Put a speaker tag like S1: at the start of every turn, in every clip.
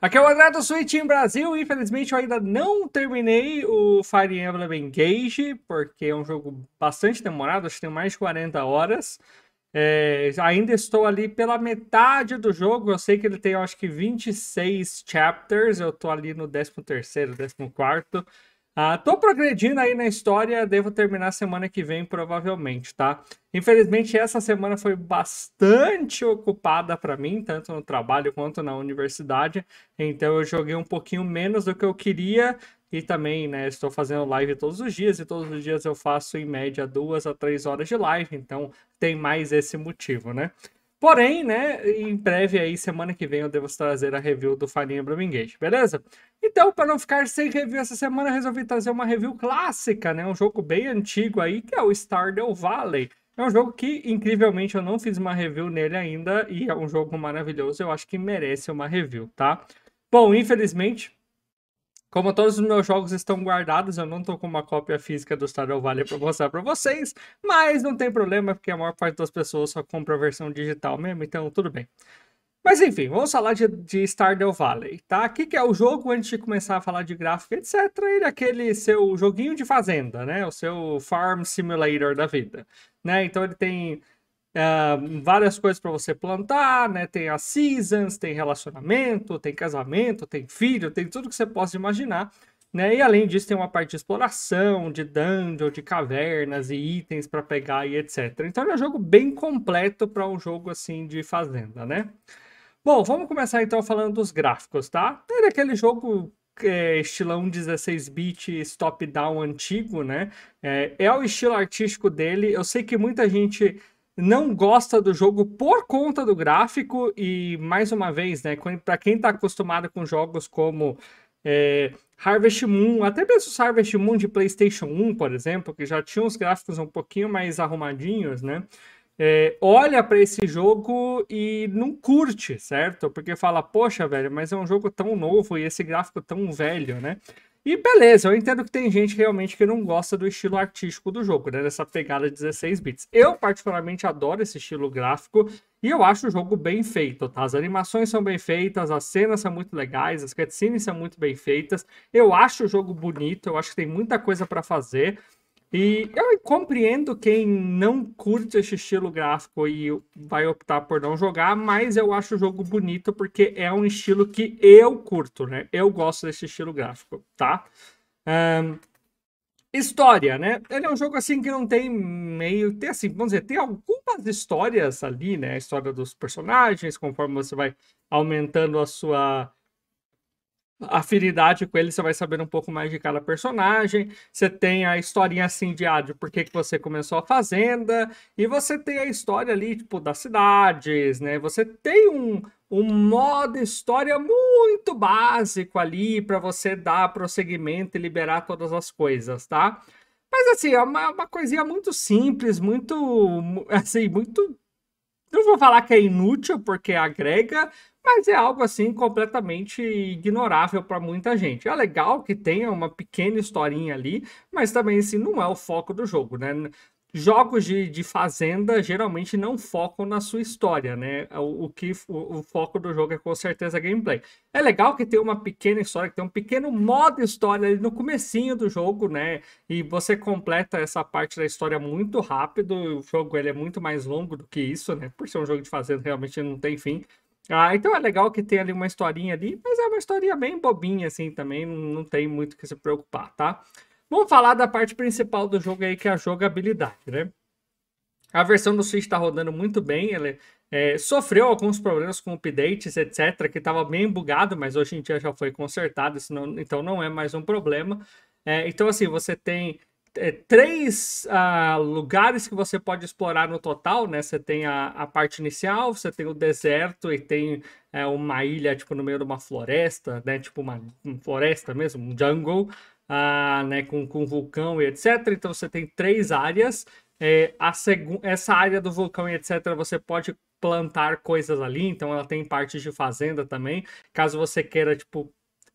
S1: Aqui é o Agrado Switch em Brasil. Infelizmente, eu ainda não terminei o Fire Emblem Engage, porque é um jogo bastante demorado, acho que tem mais de 40 horas. É, ainda estou ali pela metade do jogo. Eu sei que ele tem, acho que 26 chapters. Eu estou ali no 13 terceiro, 14 quarto. Ah, tô progredindo aí na história, devo terminar semana que vem, provavelmente, tá? Infelizmente, essa semana foi bastante ocupada para mim, tanto no trabalho quanto na universidade, então eu joguei um pouquinho menos do que eu queria e também, né, estou fazendo live todos os dias e todos os dias eu faço em média duas a três horas de live, então tem mais esse motivo, né? Porém, né, em breve aí, semana que vem, eu devo trazer a review do Farinha Brumingate, beleza? Então, para não ficar sem review essa semana, eu resolvi trazer uma review clássica, né? Um jogo bem antigo aí, que é o Stardew Valley. É um jogo que, incrivelmente, eu não fiz uma review nele ainda, e é um jogo maravilhoso, eu acho que merece uma review, tá? Bom, infelizmente, como todos os meus jogos estão guardados, eu não tô com uma cópia física do Stardew Valley para mostrar para vocês, mas não tem problema, porque a maior parte das pessoas só compra a versão digital mesmo, então tudo bem. Mas enfim, vamos falar de, de Stardew Valley, tá? O que, que, é o jogo antes de começar a falar de gráfico, etc. Ele é aquele seu joguinho de fazenda, né? O seu Farm Simulator da vida, né? Então ele tem ah, várias coisas para você plantar, né? Tem as seasons, tem relacionamento, tem casamento, tem filho, tem tudo que você possa imaginar, né? E além disso tem uma parte de exploração, de dungeon, de cavernas e itens para pegar e etc. Então ele é um jogo bem completo para um jogo assim de fazenda, né? Bom, vamos começar então falando dos gráficos, tá? Ele é aquele jogo é, estilão 16-bit top-down antigo, né? É, é o estilo artístico dele. Eu sei que muita gente não gosta do jogo por conta do gráfico e mais uma vez, né, para quem está acostumado com jogos como é, Harvest Moon, até mesmo Harvest Moon de PlayStation 1, por exemplo, que já tinha os gráficos um pouquinho mais arrumadinhos, né? É, olha para esse jogo e não curte, certo? Porque fala, poxa, velho, mas é um jogo tão novo e esse gráfico tão velho, né? E beleza, eu entendo que tem gente realmente que não gosta do estilo artístico do jogo, né? Dessa pegada 16 bits. Eu, particularmente, adoro esse estilo gráfico e eu acho o jogo bem feito, tá? As animações são bem feitas, as cenas são muito legais, as cutscenes são muito bem feitas. Eu acho o jogo bonito, eu acho que tem muita coisa para fazer. E eu compreendo quem não curte esse estilo gráfico e vai optar por não jogar, mas eu acho o jogo bonito porque é um estilo que eu curto, né? Eu gosto desse estilo gráfico, tá? Um, história, né? Ele é um jogo assim que não tem meio. Tem assim, vamos dizer, tem algumas histórias ali, né? A história dos personagens, conforme você vai aumentando a sua afinidade com ele, você vai saber um pouco mais de cada personagem. Você tem a historinha assim de, ah, de por que, que você começou a fazenda. E você tem a história ali, tipo, das cidades, né? Você tem um, um modo história muito básico ali para você dar prosseguimento e liberar todas as coisas, tá? Mas assim, é uma, uma coisinha muito simples, muito assim, muito não vou falar que é inútil porque agrega, mas é algo assim completamente ignorável para muita gente. É legal que tenha uma pequena historinha ali, mas também assim não é o foco do jogo, né? jogos de, de fazenda geralmente não focam na sua história, né? O, o que o, o, foco do jogo é com certeza gameplay. É legal que tem uma pequena história, que tem um pequeno modo história ali no comecinho do jogo, né? E você completa essa parte da história muito rápido. O jogo ele é muito mais longo do que isso, né? Por ser um jogo de fazenda, realmente não tem fim. Ah, então é legal que tem ali uma historinha ali, mas é uma historinha bem bobinha assim também, não tem muito que se preocupar, tá? Vamos falar da parte principal do jogo aí, que é a jogabilidade, né? A versão do Switch está rodando muito bem, ele é, sofreu alguns problemas com updates, etc., que estava bem bugado, mas hoje em dia já foi consertado, senão, então não é mais um problema. É, então, assim, você tem é, três ah, lugares que você pode explorar no total, né? Você tem a, a parte inicial, você tem o deserto e tem é, uma ilha, tipo, no meio de uma floresta, né? Tipo uma, uma floresta mesmo, um jungle. Ah, né, com, com vulcão e etc. Então você tem três áreas. É, a essa área do vulcão e etc., você pode plantar coisas ali, então ela tem parte de fazenda também. Caso você queira, tipo,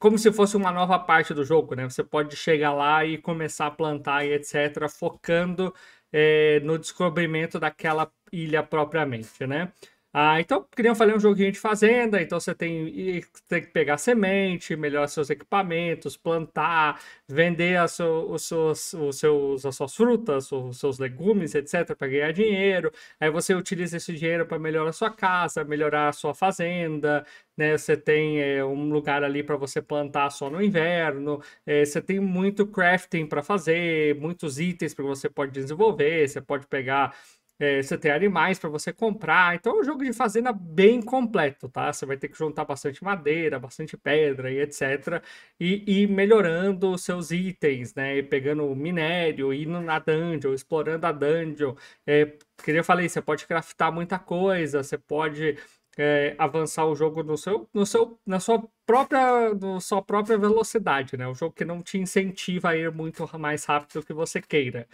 S1: como se fosse uma nova parte do jogo, né? Você pode chegar lá e começar a plantar e etc., focando é, no descobrimento daquela ilha propriamente, né? Ah, então, que nem eu falei, é um joguinho de fazenda, então você tem, tem que pegar semente, melhorar seus equipamentos, plantar, vender a seu, os seus, os seus, as suas frutas, os seus legumes, etc., para ganhar dinheiro. Aí você utiliza esse dinheiro para melhorar a sua casa, melhorar a sua fazenda, né? Você tem é, um lugar ali para você plantar só no inverno, é, você tem muito crafting para fazer, muitos itens que você pode desenvolver, você pode pegar é, você tem animais para você comprar. Então é um jogo de fazenda bem completo, tá? Você vai ter que juntar bastante madeira, bastante pedra e etc. E, e melhorando os seus itens, né? E pegando minério, indo na dungeon, explorando a dungeon. É, queria falei, você pode craftar muita coisa, você pode é, avançar o jogo no seu, no seu, na sua própria, sua própria velocidade, né? Um jogo que não te incentiva a ir muito mais rápido do que você queira.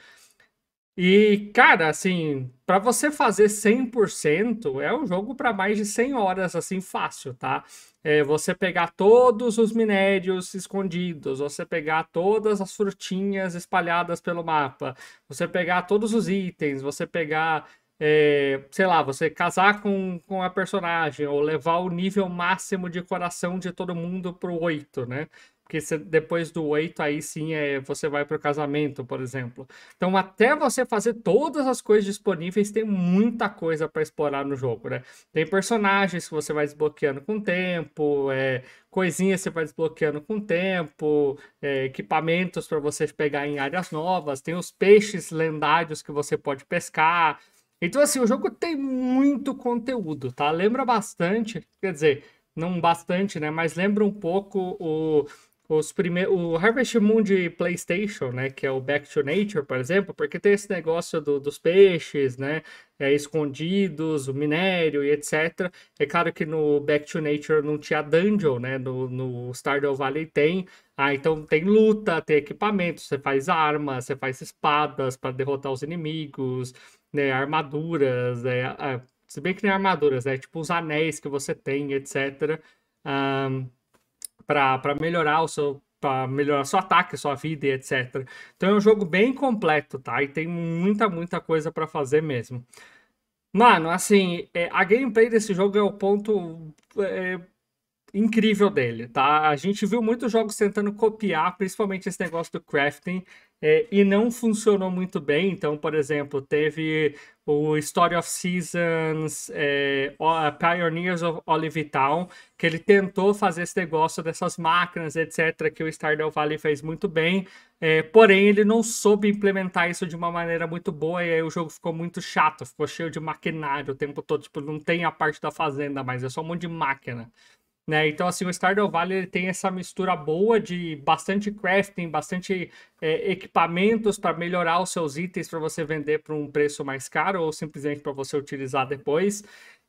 S1: E, cara, assim, para você fazer 100%, é um jogo para mais de 100 horas, assim, fácil, tá? É você pegar todos os minérios escondidos, você pegar todas as frutinhas espalhadas pelo mapa, você pegar todos os itens, você pegar, é, sei lá, você casar com, com a personagem, ou levar o nível máximo de coração de todo mundo pro 8, né? Porque você, depois do 8, aí sim é, você vai para o casamento, por exemplo. Então, até você fazer todas as coisas disponíveis, tem muita coisa para explorar no jogo, né? Tem personagens que você vai desbloqueando com o tempo, é, coisinhas que você vai desbloqueando com o tempo, é, equipamentos para você pegar em áreas novas, tem os peixes lendários que você pode pescar. Então, assim, o jogo tem muito conteúdo, tá? Lembra bastante, quer dizer, não bastante, né? Mas lembra um pouco o os primeiros, o Harvest Moon de PlayStation, né, que é o Back to Nature, por exemplo, porque tem esse negócio do, dos peixes, né, é, escondidos, o minério e etc. É claro que no Back to Nature não tinha dungeon, né, no, no Stardew Valley tem. Ah, então tem luta, tem equipamento, você faz armas, você faz espadas para derrotar os inimigos, né, armaduras, é ah, se bem que nem é armaduras, né, tipo os anéis que você tem, etc. Um, para melhorar o seu para melhorar seu ataque, sua vida e etc. Então é um jogo bem completo, tá? E tem muita, muita coisa para fazer mesmo. Mano, assim, é, a gameplay desse jogo é o ponto é, incrível dele, tá? A gente viu muitos jogos tentando copiar, principalmente esse negócio do crafting, é, e não funcionou muito bem. Então, por exemplo, teve o Story of Seasons, é, Pioneers of Town, que ele tentou fazer esse negócio dessas máquinas, etc., que o Stardew Valley fez muito bem, é, porém ele não soube implementar isso de uma maneira muito boa, e aí o jogo ficou muito chato, ficou cheio de maquinário o tempo todo, tipo, não tem a parte da fazenda mais, é só um monte de máquina. Né? Então, assim, o Stardew Valley ele tem essa mistura boa de bastante crafting, bastante é, equipamentos para melhorar os seus itens para você vender para um preço mais caro ou simplesmente para você utilizar depois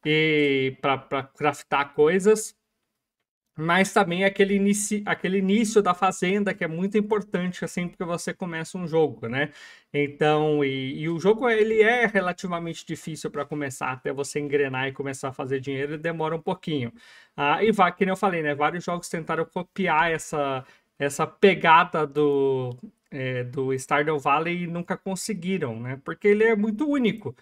S1: e para craftar coisas mas também aquele, início aquele início da fazenda que é muito importante assim porque você começa um jogo, né? Então, e, e o jogo ele é relativamente difícil para começar até você engrenar e começar a fazer dinheiro, ele demora um pouquinho. Ah, e vai, que nem eu falei, né? Vários jogos tentaram copiar essa essa pegada do é, do Stardew Valley e nunca conseguiram, né? Porque ele é muito único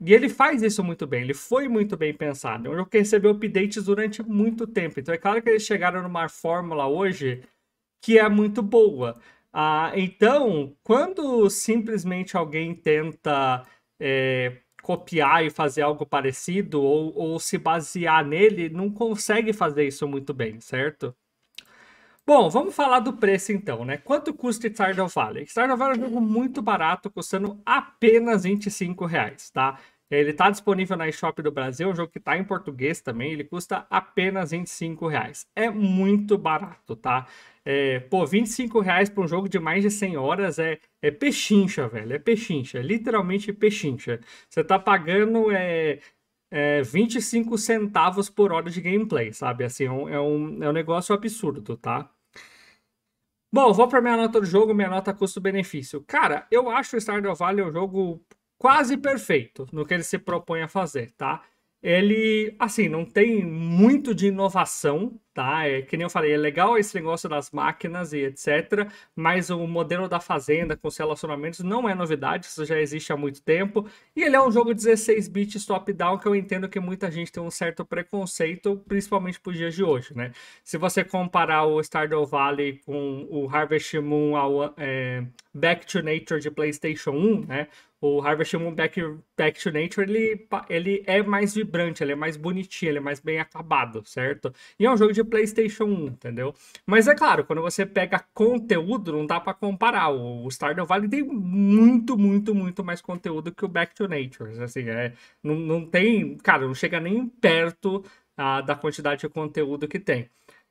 S1: e ele faz isso muito bem, ele foi muito bem pensado. um jogo que recebeu updates durante muito tempo. Então é claro que eles chegaram numa fórmula hoje que é muito boa. Uh, então, quando simplesmente alguém tenta é, copiar e fazer algo parecido ou, ou se basear nele, não consegue fazer isso muito bem, certo? Bom, vamos falar do preço então, né? Quanto custa Stardew Valley? Stardew Valley é um jogo muito barato, custando apenas 25 reais, tá? Ele está disponível na eShop do Brasil, é um jogo que está em português também, ele custa apenas 25 reais. É muito barato, tá? É, pô, 25 reais para um jogo de mais de 100 horas é, é pechincha, velho, é pechincha, é literalmente pechincha. Você tá pagando é, é, 25 centavos por hora de gameplay, sabe? Assim, é um, é um, é um negócio absurdo, tá? Bom, vou para minha nota do jogo, minha nota custo-benefício. Cara, eu acho o Stardew Valley um jogo quase perfeito no que ele se propõe a fazer, tá? Ele, assim, não tem muito de inovação, tá? É, que nem eu falei, é legal esse negócio das máquinas e etc, mas o modelo da fazenda com os relacionamentos não é novidade, isso já existe há muito tempo, e ele é um jogo 16 bits top down que eu entendo que muita gente tem um certo preconceito, principalmente para os dias de hoje, né? Se você comparar o Stardew Valley com o Harvest Moon ao é, Back to Nature de PlayStation 1, né? O Harvest Moon Back, Back to Nature, ele, ele é mais vibrante, ele é mais bonitinho, ele é mais bem acabado, certo? E é um jogo de PlayStation 1, entendeu? Mas é claro, quando você pega conteúdo, não dá para comparar. O Stardew Valley tem muito, muito, muito mais conteúdo que o Back to Nature. Assim, é, não, não tem, cara, não chega nem perto ah, da quantidade de conteúdo que tem.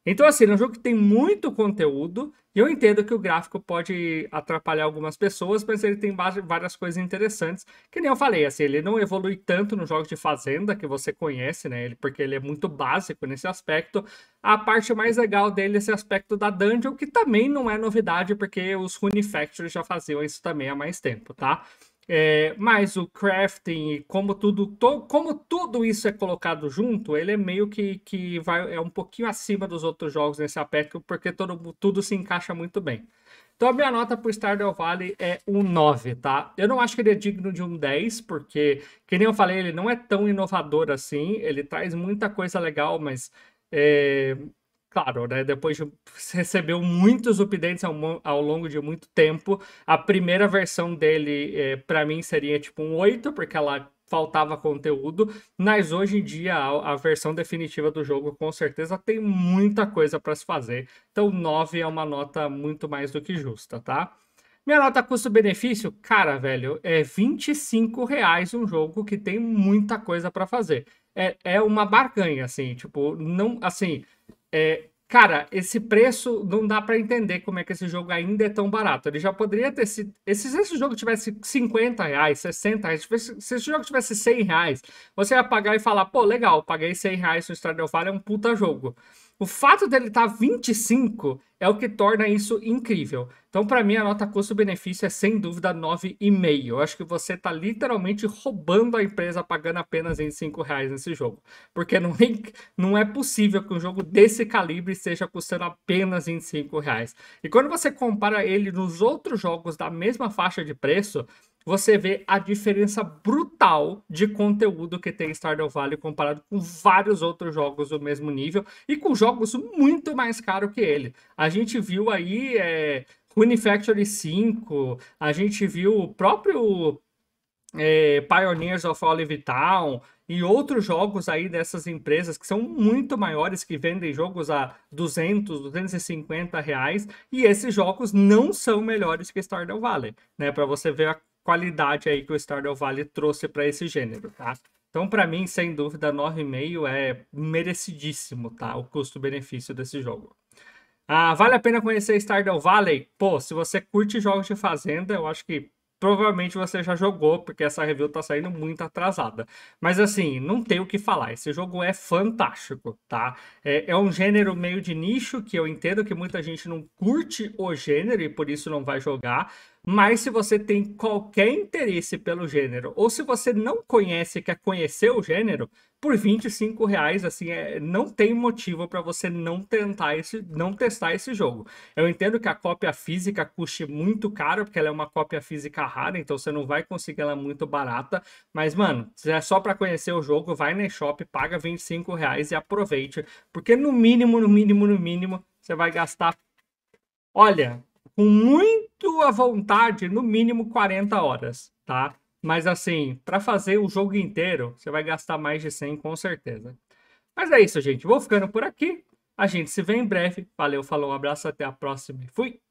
S1: Então, assim, é um jogo que tem muito conteúdo, e eu entendo que o gráfico pode atrapalhar algumas pessoas, mas ele tem várias coisas interessantes, que nem eu falei, assim, ele não evolui tanto nos jogos de fazenda que você conhece, né, ele, porque ele é muito básico nesse aspecto. A parte mais legal dele é esse aspecto da dungeon, que também não é novidade, porque os Rune Factory já faziam isso também há mais tempo, tá? É, mas o crafting e como tudo, to, como tudo isso é colocado junto, ele é meio que, que vai, é um pouquinho acima dos outros jogos nesse aspecto, porque todo, tudo se encaixa muito bem. Então a minha nota para o Stardew Valley é um 9, tá? Eu não acho que ele é digno de um 10, porque, que nem eu falei, ele não é tão inovador assim, ele traz muita coisa legal, mas é, claro, né, depois de recebeu muitos updates ao, ao, longo de muito tempo, a primeira versão dele, é, para mim, seria tipo um 8, porque ela faltava conteúdo, mas hoje em dia a, a versão definitiva do jogo com certeza tem muita coisa para se fazer. Então 9 é uma nota muito mais do que justa, tá? Minha nota custo-benefício, cara, velho, é 25 reais um jogo que tem muita coisa para fazer. É, é uma barganha, assim, tipo, não, assim, é, cara, esse preço não dá para entender como é que esse jogo ainda é tão barato. Ele já poderia ter sido. Esse, se esse jogo tivesse 50 reais, 60 reais, se esse jogo tivesse 100 reais, você ia pagar e falar: pô, legal, paguei 100 reais no Stardew Valley, é um puta jogo. O fato dele estar tá 25 é o que torna isso incrível. Então, para mim, a nota custo-benefício é sem dúvida 9,5. Eu acho que você está literalmente roubando a empresa pagando apenas 25 reais nesse jogo. Porque não é, não é possível que um jogo desse calibre seja custando apenas 25 reais. E quando você compara ele nos outros jogos da mesma faixa de preço, você vê a diferença brutal de conteúdo que tem Stardew Valley comparado com vários outros jogos do mesmo nível e com jogos muito mais caros que ele. A gente viu aí é, Factory 5, a gente viu o próprio é, Pioneers of Olive Town e outros jogos aí dessas empresas que são muito maiores, que vendem jogos a 200, 250 reais, e esses jogos não são melhores que Stardew Valley, né? Para você ver a qualidade aí que o Stardew Valley trouxe para esse gênero, tá? Então, para mim, sem dúvida, 9,5 é merecidíssimo, tá? O custo-benefício desse jogo. Ah, vale a pena conhecer Stardew Valley? Pô, se você curte jogos de fazenda, eu acho que provavelmente você já jogou, porque essa review tá saindo muito atrasada. Mas assim, não tem o que falar. Esse jogo é fantástico, tá? É, é, um gênero meio de nicho que eu entendo que muita gente não curte o gênero e por isso não vai jogar. Mas se você tem qualquer interesse pelo gênero, ou se você não conhece, quer conhecer o gênero, por 25 reais, assim, é, não tem motivo para você não tentar esse, não testar esse jogo. Eu entendo que a cópia física custe muito caro, porque ela é uma cópia física rara, então você não vai conseguir ela muito barata. Mas, mano, se é só para conhecer o jogo, vai na eShop, paga 25 reais e aproveite. Porque no mínimo, no mínimo, no mínimo, você vai gastar. Olha, com muito à vontade, no mínimo 40 horas, tá? Mas assim, para fazer o jogo inteiro, você vai gastar mais de 100 com certeza. Mas é isso, gente. Vou ficando por aqui. A gente se vê em breve. Valeu, falou, um abraço, até a próxima. Fui!